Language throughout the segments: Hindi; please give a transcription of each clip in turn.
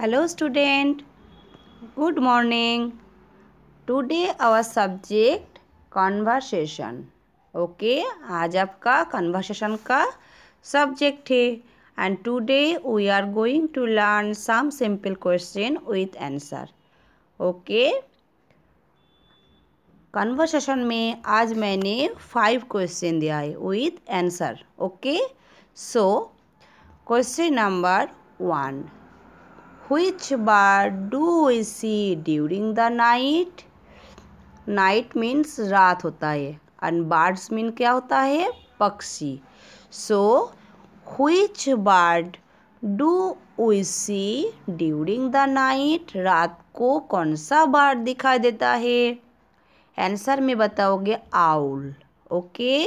Hello student good morning today our subject conversation okay आज आपका कन्वर्सेशन का सब्जेक्ट है and today we are going to learn some simple question with answer okay conversation में आज मैंने फाइव क्वेश्चन दिया है with answer okay so question number one which bird do we see during the night night means रात होता है and birds mean क्या होता है पक्षी so which bird do we see during the night रात को कौन सा bird दिखाई देता है Answer में बताओगे owl. Okay?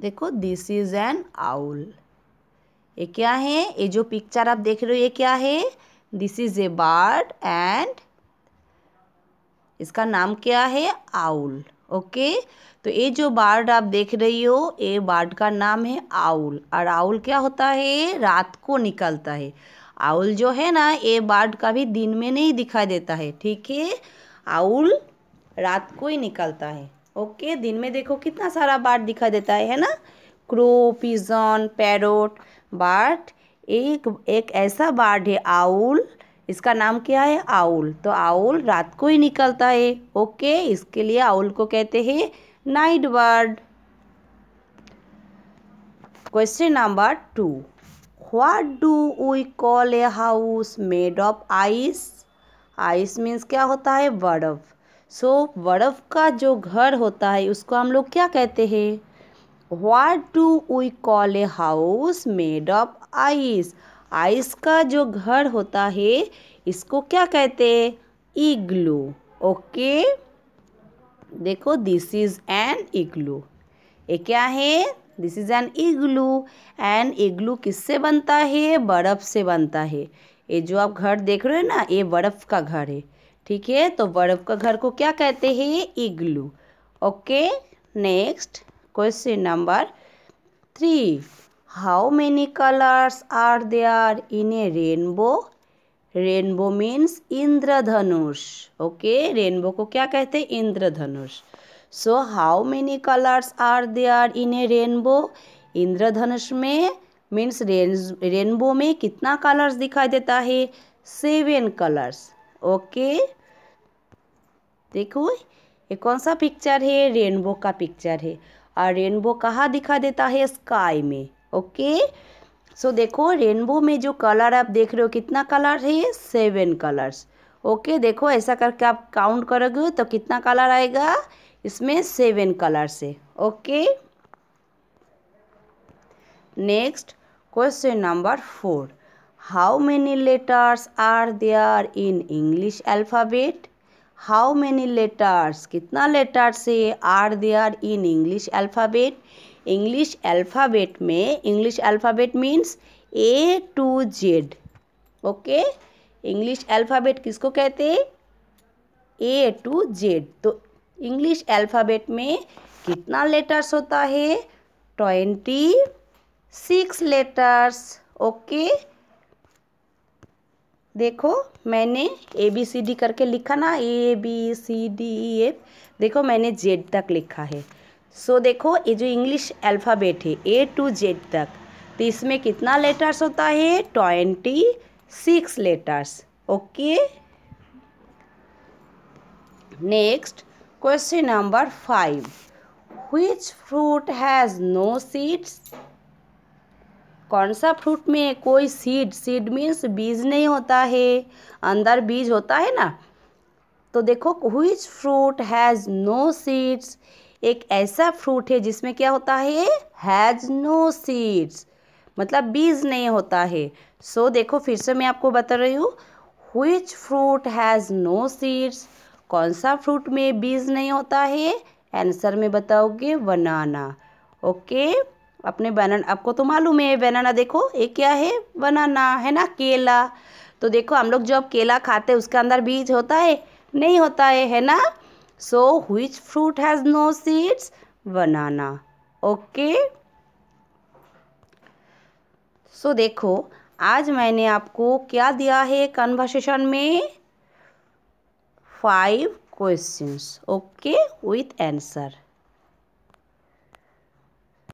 देखो this is an owl. ये क्या है ये जो पिक्चर आप देख रहे हो ये क्या है this is a bird and इसका नाम क्या है आउल ओके तो ये जो बर्ड आप देख रही हो ये बर्ड का नाम है आउल और आउल क्या होता है रात को निकलता है आउल जो है ना ये बर्ड कभी दिन में नहीं दिखाई देता है ठीक है आउल रात को ही निकलता है ओके दिन में देखो कितना सारा बर्ड दिखाई देता है है ना क्रो पिजन पैरोट बाट एक एक ऐसा बाढ़ है आउल इसका नाम क्या है आउल तो आउल रात को ही निकलता है ओके इसके लिए आउल को कहते हैं night bird question number two what do we call a house made of ice ice means क्या होता है बर्फ सो so, बर्फ का जो घर होता है उसको हम लोग क्या कहते हैं what do we call a house made of ice ice का जो घर होता है इसको क्या कहते हैं इग्लू ओके देखो दिस इज एन इग्लू ये क्या है this is an igloo an igloo किससे बनता है बर्फ़ से बनता है ये जो आप घर देख रहे हो ना ये बर्फ़ का घर है ठीक है तो बर्फ़ का घर को क्या कहते हैं igloo okay next question number three how many colours are there in a rainbow rainbow means इंद्रधनुष ओके रेनबो को क्या कहते हैं इंद्रधनुष so how many colours are they are in a rainbow इंद्रधनुष में मीन्स रेन रेनबो में कितना कलर्स दिखाई देता है सेवन कलर्स ओके देखो ये कौन सा पिक्चर है रेनबो का पिक्चर है और रेनबो कहाँ दिखा देता है स्काई में ओके सो so, देखो रेनबो में जो कलर आप देख रहे हो कितना कलर है सेवन कलर्स ओके देखो ऐसा करके आप काउंट करोगे तो कितना कलर आएगा इसमें सेवन कलर्स है okay next question number four how many letters are there in English alphabet how many letters कितना लेटर्स है are they are in English alphabet English alphabet में English alphabet means A to Z okay English alphabet किसको कहते ए टू जेड तो इंग्लिश अल्फ़ाबेट में कितना लेटर्स होता है twenty six letters okay okay? देखो मैंने ए बी सी डी करके लिखा ना A B C D E F देखो मैंने जेड तक लिखा है सो so, देखो ये जो इंग्लिश अल्फ़ाबेट है ए टू जेड तक तो इसमें कितना लेटर्स होता है twenty six letters okay next question number five which fruit has no seeds कौन सा फ्रूट में कोई सीड सीड मीन्स बीज नहीं होता है अंदर बीज होता है ना तो देखो which fruit has no seeds एक ऐसा फ्रूट है जिसमें क्या होता है हैज़ नो सीड्स मतलब बीज नहीं होता है सो so, देखो फिर से मैं आपको बता रही हूँ which fruit has no seeds कौन सा फ्रूट में बीज नहीं होता है आंसर में बताओगे बनाना ओके okay? अपने बनाना आपको तो मालूम है बनाना देखो ये क्या है बनाना है ना केला तो देखो हम लोग जो अब केला खाते हैं उसके अंदर बीज होता है नहीं होता है है ना so which fruit has no seeds banana okay so देखो आज मैंने आपको क्या दिया है कन्वर्सेशन में five questions okay with answer